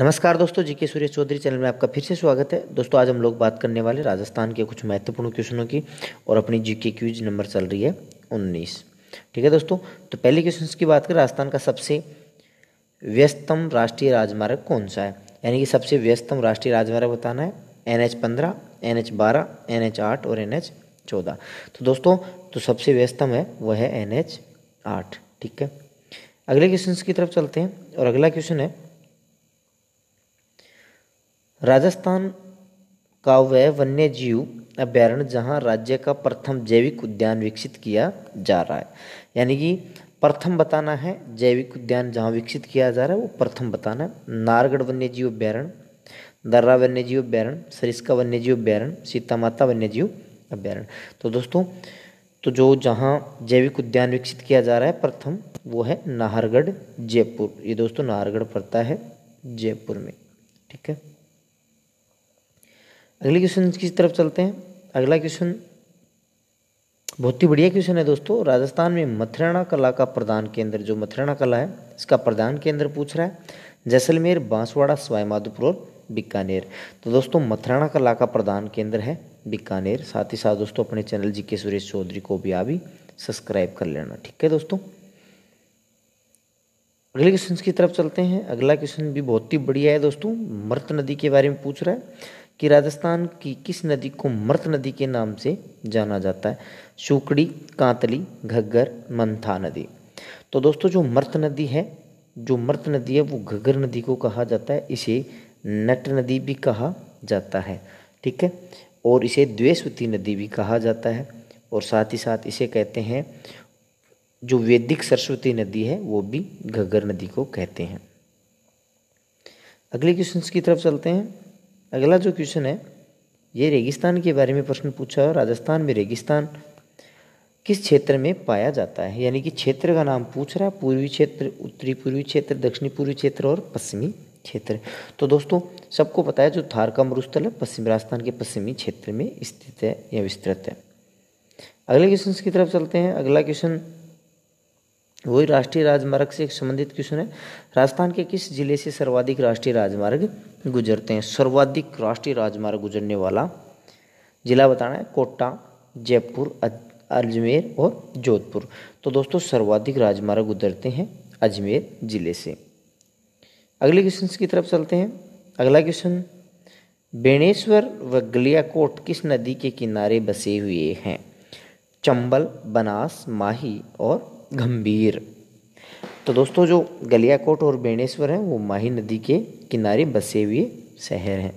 नमस्कार दोस्तों जी के सूर्य चौधरी चैनल में आपका फिर से स्वागत है दोस्तों आज हम लोग बात करने वाले राजस्थान के कुछ महत्वपूर्ण क्वेश्चनों की और अपनी जी के क्यूज नंबर चल रही है उन्नीस ठीक है दोस्तों तो पहले क्वेश्चन की बात करें राजस्थान का सबसे व्यस्तम राष्ट्रीय राजमार्ग कौन सा है यानी कि सबसे व्यस्तम राष्ट्रीय राजमार्ग बताना है एन एच पंद्रह एन एच बारह एन एच आठ और एन एच चौदह तो दोस्तों तो सबसे व्यस्तम है वह है एन एच आठ ठीक है अगले क्वेश्चन की तरफ चलते हैं और अगला क्वेश्चन है राजस्थान का वह वन्य जीव अभ्यारण्य जहाँ राज्य का प्रथम जैविक उद्यान विकसित किया जा रहा है यानी कि प्रथम बताना है जैविक उद्यान जहाँ विकसित किया जा रहा है वो प्रथम बताना है नारगढ़ वन्य जीव अभ्यारण्य दर्रा वन्य जीव अभ्यारण्य सरिस्का वन्य जीव अभ्यारण्य सीता माता वन्य जीव अभ्यारण्य तो दोस्तों तो जो जहाँ जैविक उद्यान विकसित किया जा रहा है प्रथम वो है नाहरगढ़ जयपुर ये दोस्तों नाहरगढ़ पड़ता है जयपुर में ठीक है अगले क्वेश्चन की तरफ चलते हैं अगला क्वेश्चन बहुत ही बढ़िया क्वेश्चन है दोस्तों राजस्थान में मथुराणा कला का प्रधान केंद्र जो मथुराणा कला है इसका प्रधान केंद्र पूछ रहा है जैसलमेर बांसवाड़ा सवाईमाधोपुर और बीकानेर तो दोस्तों मथुराणा कला का प्रधान केंद्र है बीकानेर साथ ही साथ दोस्तों अपने चैनल जी के सुरेश चौधरी को भी अभी सब्सक्राइब कर लेना ठीक है दोस्तों अगले क्वेश्चन की तरफ चलते हैं अगला क्वेश्चन भी बहुत ही बढ़िया है दोस्तों मृत नदी के बारे में पूछ रहा है कि राजस्थान की किस नदी को मृत नदी के नाम से जाना जाता है शुकड़ी कांतली घग्गर मंथा नदी तो दोस्तों जो मृत नदी है जो मृत नदी है वो घग्गर नदी को कहा जाता है इसे नट नदी भी कहा जाता है ठीक है और इसे द्वेस्वती नदी भी कहा जाता है और साथ ही साथ इसे कहते हैं जो वैदिक सरस्वती नदी है वो भी घग्गर नदी को कहते हैं अगले क्वेश्चन की तरफ चलते हैं अगला जो क्वेश्चन है ये रेगिस्तान के बारे में प्रश्न पूछा है राजस्थान में रेगिस्तान किस क्षेत्र में पाया जाता है यानी कि क्षेत्र का नाम पूछ रहा है पूर्वी क्षेत्र उत्तरी पूर्वी क्षेत्र दक्षिणी पूर्वी क्षेत्र और पश्चिमी क्षेत्र तो दोस्तों सबको पता है जो थार का मरुस्थल है पश्चिम राजस्थान के पश्चिमी क्षेत्र में स्थित है या विस्तृत है अगले क्वेश्चन की तरफ चलते हैं अगला क्वेश्चन वही राष्ट्रीय राजमार्ग से संबंधित क्वेश्चन है राजस्थान के किस जिले से सर्वाधिक राष्ट्रीय राजमार्ग गुजरते हैं सर्वाधिक राष्ट्रीय राजमार्ग गुजरने वाला ज़िला बताना है कोटा जयपुर अजमेर और जोधपुर तो दोस्तों सर्वाधिक राजमार्ग गुजरते हैं अजमेर ज़िले से अगले क्वेश्चन की तरफ चलते हैं अगला क्वेश्चन बेणेश्वर व गलियाकोट किस नदी के किनारे बसे हुए हैं चंबल बनास माही और गंभीर तो दोस्तों जो गलियाकोट और बेणेश्वर हैं वो माही नदी के किनारे बसे हुए शहर हैं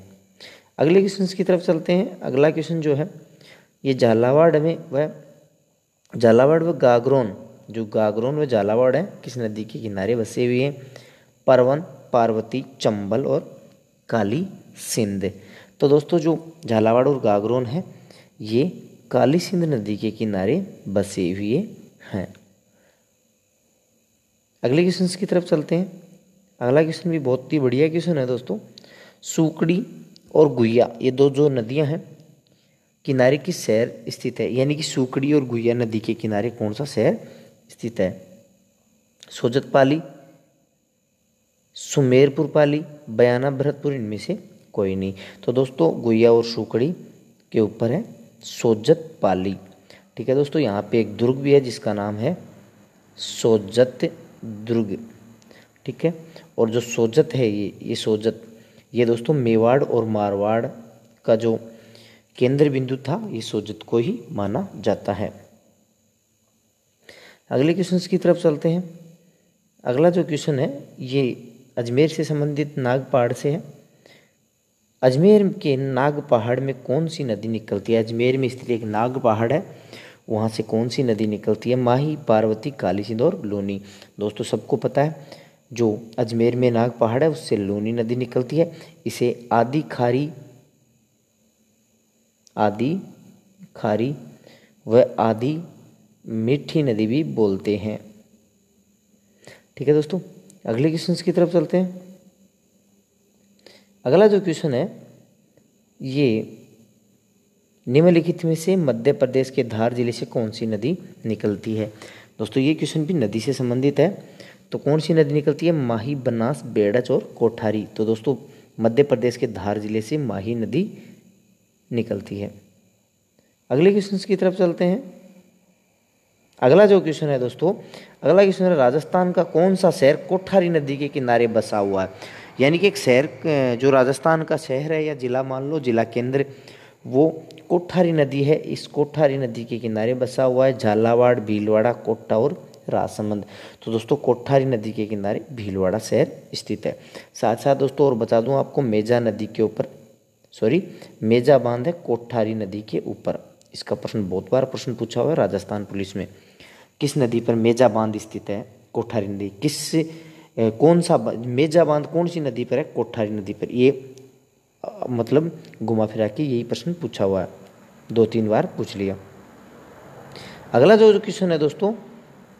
अगले क्वेश्चन की तरफ चलते हैं अगला क्वेश्चन जो है ये झालावाड़ में वह झालावाड़ व गागरोन जो गागरोन व झालावाड़ है किस नदी के किनारे बसे हुए हैं परवन पार्वती चंबल और काली सिंध तो दोस्तों जो झालावाड़ और गागरोन है ये काली सिंध नदी के किनारे बसे हुए हैं अगले क्वेश्चन की तरफ चलते हैं अगला क्वेश्चन भी बहुत ही बढ़िया क्वेश्चन है दोस्तों सूकड़ी और गुइया ये दो जो नदियाँ हैं किनारे की शहर स्थित है यानी कि सूकड़ी और गुइया नदी के किनारे कौन सा शहर स्थित है सोजतपाली सुमेरपुर पाली बयाना भरतपुर इनमें से कोई नहीं तो दोस्तों गुइया और सूकड़ी के ऊपर है सोजत पाली ठीक है दोस्तों यहाँ पे एक दुर्ग भी है जिसका नाम है सोजत दुर्ग ठीक है और जो सोजत है ये ये सोजत ये दोस्तों मेवाड़ और मारवाड़ का जो केंद्र बिंदु था ये सोजत को ही माना जाता है अगले क्वेश्चन की तरफ चलते हैं अगला जो क्वेश्चन है ये अजमेर से संबंधित नाग पहाड़ से है अजमेर के नाग पहाड़ में कौन सी नदी निकलती है अजमेर में स्थित एक नाग पहाड़ है वहाँ से कौन सी नदी निकलती है माही पार्वती काली सिंध और लोनी दोस्तों सबको पता है जो अजमेर में नाग पहाड़ है उससे लोनी नदी निकलती है इसे आदि खारी आदि खारी व आदि मीठी नदी भी बोलते हैं ठीक है दोस्तों अगले क्वेश्चन की तरफ चलते हैं अगला जो क्वेश्चन है ये निम्नलिखित में से मध्य प्रदेश के धार जिले से कौन सी नदी निकलती है दोस्तों ये क्वेश्चन भी नदी से संबंधित है तो कौन सी नदी निकलती है माही बनास बेड़च और कोठारी तो दोस्तों मध्य प्रदेश के धार जिले से माही नदी निकलती है अगले क्वेश्चन की तरफ चलते हैं अगला जो क्वेश्चन है दोस्तों अगला क्वेश्चन है राजस्थान का कौन सा शहर कोठारी नदी के किनारे बसा हुआ है यानी कि एक शहर जो राजस्थान का शहर है या जिला मान लो जिला केंद्र वो कोठारी नदी है इस कोठारी नदी के किनारे बसा हुआ है झालावाड़ भीलवाड़ा कोटा और राजसमंद तो दोस्तों कोठारी नदी के किनारे भीलवाड़ा शहर स्थित है साथ साथ दोस्तों और बता दूं आपको मेजा नदी के ऊपर सॉरी मेजा बांध है कोठारी नदी के ऊपर इसका प्रश्न बहुत बार प्रश्न पूछा हुआ है राजस्थान पुलिस में किस नदी पर मेजा बांध स्थित है कोठारी नदी किस कौन सा मेजा बांध कौन सी नदी पर है कोठारी नदी पर ये मतलब घुमा फिरा के यही प्रश्न पूछा हुआ है दो तीन बार पूछ लिया अगला जो क्वेश्चन है दोस्तों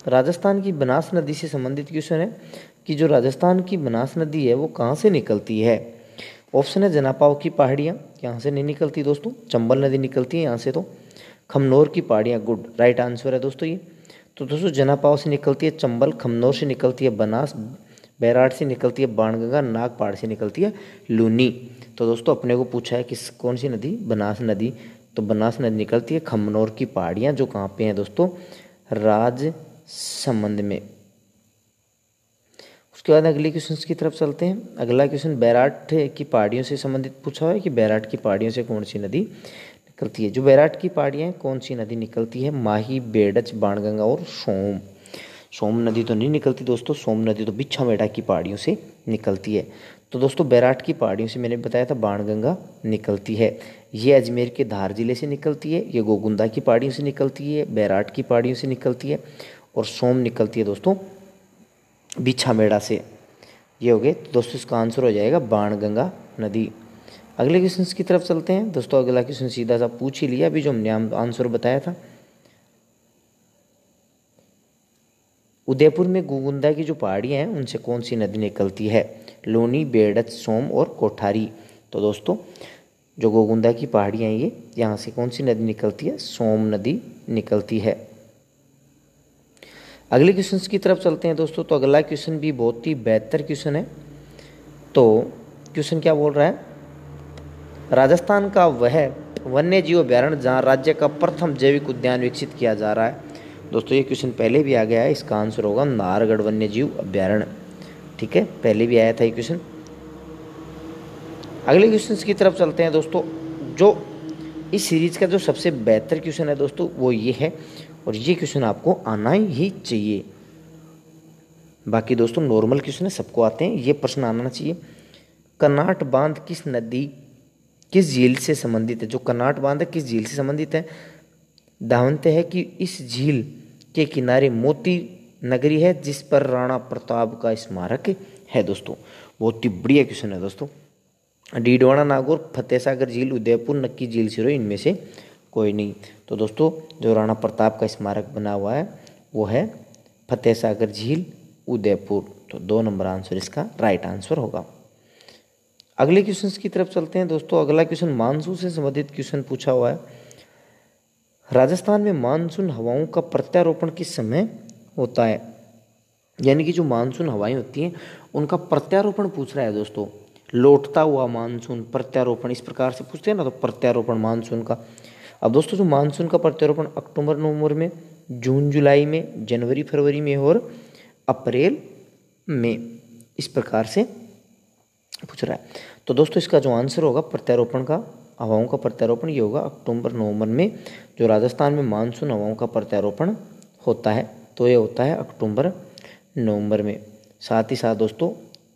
राजस्थान की बनास नदी से संबंधित क्वेश्चन है कि जो राजस्थान की बनास नदी है वो कहाँ से निकलती है ऑप्शन है जनापाव की पहाड़ियाँ यहाँ से नहीं निकलती दोस्तों चंबल नदी निकलती है यहाँ से तो खमनौर की पहाड़ियाँ गुड राइट आंसर है दोस्तों ये तो दोस्तों जनापाव से निकलती है चंबल खमनौर से निकलती है बनास बैराट से निकलती है बाणगंगा नागपाड़ से निकलती है लूनी तो दोस्तों अपने को पूछा है किस कौन सी नदी बनास नदी तो बनास नदी निकलती है खमनौर की पहाड़ियाँ जो कहाँ पे हैं दोस्तों राज संबंध में उसके बाद अगले क्वेश्चन की तरफ चलते हैं अगला क्वेश्चन बैराट की पहाड़ियों से संबंधित पूछा हुआ है कि बैराट की पहाड़ियों से कौन सी नदी निकलती है जो बैराट की पहाड़ियाँ कौन सी नदी निकलती है माही बेड़च बाणगंगा और सोम सोम नदी तो नहीं निकलती दोस्तों सोम नदी तो बिछामेटा की पहाड़ियों से निकलती है तो दोस्तों बैराट की पहाड़ियों से मैंने बताया था बाणगंगा निकलती है ये अजमेर के धार जिले से निकलती है ये गोगुंदा की पहाड़ियों से निकलती है बैराट की पहाड़ियों से निकलती है और सोम निकलती है दोस्तों बिछामेड़ा से ये हो गए तो दोस्तों इसका आंसर हो जाएगा बाणगंगा नदी अगले क्वेश्चन की तरफ चलते हैं दोस्तों अगला क्वेश्चन सीधा सा पूछ ही लिया अभी जो हमने आंसर बताया था उदयपुर में गुगुंदा की जो पहाड़ियाँ हैं उनसे कौन सी नदी निकलती है लोनी बेड़त सोम और कोठारी तो दोस्तों जो गोगुंदा की पहाड़ियाँ ये यहाँ से कौन सी नदी निकलती है सोम नदी निकलती है अगले क्वेश्चन की तरफ चलते हैं दोस्तों तो अगला क्वेश्चन भी बहुत ही बेहतर क्वेश्चन है तो क्वेश्चन क्या बोल रहा है राजस्थान का वह वन्य जीव अभ्यारण्य जहाँ राज्य का प्रथम जैविक उद्यान विकसित किया जा रहा है दोस्तों ये क्वेश्चन पहले भी आ गया है इसका आंसर होगा नारगढ़ वन्य जीव अभ्यारण्य ठीक है पहले भी आया था ये क्वेश्चन अगले क्वेश्चन की तरफ चलते हैं दोस्तों जो इस सीरीज़ का जो सबसे बेहतर क्वेश्चन है दोस्तों वो ये है और ये क्वेश्चन आपको आना ही चाहिए बाकी दोस्तों नॉर्मल क्वेश्चन है सबको आते हैं ये प्रश्न आना चाहिए कनाट बांध किस नदी किस झील से संबंधित है जो कनाट बांध है किस झील से संबंधित है दावनते है कि इस झील के किनारे मोती नगरी है जिस पर राणा प्रताप का स्मारक है दोस्तों बहुत ही बढ़िया क्वेश्चन है दोस्तों डीडवाड़ा नागौर फतेह सागर झील उदयपुर नक्की झील सिरोही इनमें से कोई नहीं तो दोस्तों जो राणा प्रताप का स्मारक बना हुआ है वो है फतेह सागर झील उदयपुर तो दो नंबर आंसर इसका राइट आंसर होगा अगले क्वेश्चन की तरफ चलते हैं दोस्तों अगला क्वेश्चन मानसून से संबंधित क्वेश्चन पूछा हुआ है राजस्थान में मानसून हवाओं का प्रत्यारोपण किस समय होता है यानी कि जो मानसून हवाएं होती हैं उनका प्रत्यारोपण पूछ रहा है दोस्तों लौटता हुआ मानसून प्रत्यारोपण इस प्रकार से पूछते हैं ना तो प्रत्यारोपण मानसून का अब दोस्तों जो मानसून का प्रत्यारोपण अक्टूबर नवंबर में जून जुलाई में जनवरी फरवरी में और अप्रैल में इस प्रकार से पूछ रहा है तो दोस्तों इसका जो आंसर होगा प्रत्यारोपण का हवाओं का प्रत्यारोपण ये होगा अक्टूबर नवंबर में जो राजस्थान में मानसून हवाओं का प्रत्यारोपण होता है तो ये होता है अक्टूबर नवंबर में साथ ही साथ दोस्तों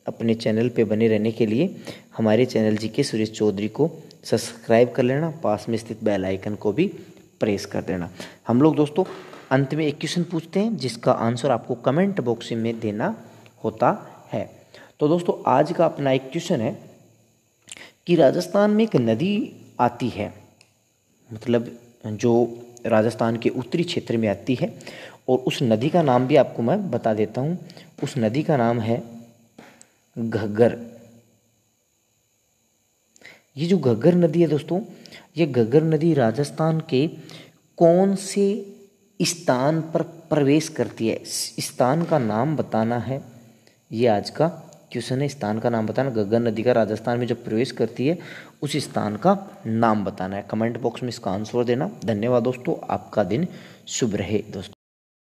अपने चैनल पे बने रहने के लिए हमारे चैनल जी के सुरेश चौधरी को सब्सक्राइब कर लेना पास में स्थित बेल आइकन को भी प्रेस कर देना हम लोग दोस्तों अंत में एक क्वेश्चन पूछते हैं जिसका आंसर आपको कमेंट बॉक्स में देना होता है तो दोस्तों आज का अपना एक क्वेश्चन है कि राजस्थान में एक नदी आती है मतलब जो राजस्थान के उत्तरी क्षेत्र में आती है और उस नदी का नाम भी आपको मैं बता देता हूँ उस नदी का नाम है घग्गर ये जो घग्गर नदी है दोस्तों ये घग्गर नदी राजस्थान के कौन से स्थान पर प्रवेश करती है स्थान का नाम बताना है ये आज का क्वेश्चन है स्थान का नाम बताना गगन नदी का राजस्थान में जब प्रवेश करती है उस स्थान का नाम बताना है कमेंट बॉक्स में इसका आंसर देना धन्यवाद दोस्तों आपका दिन शुभ रहे दोस्तों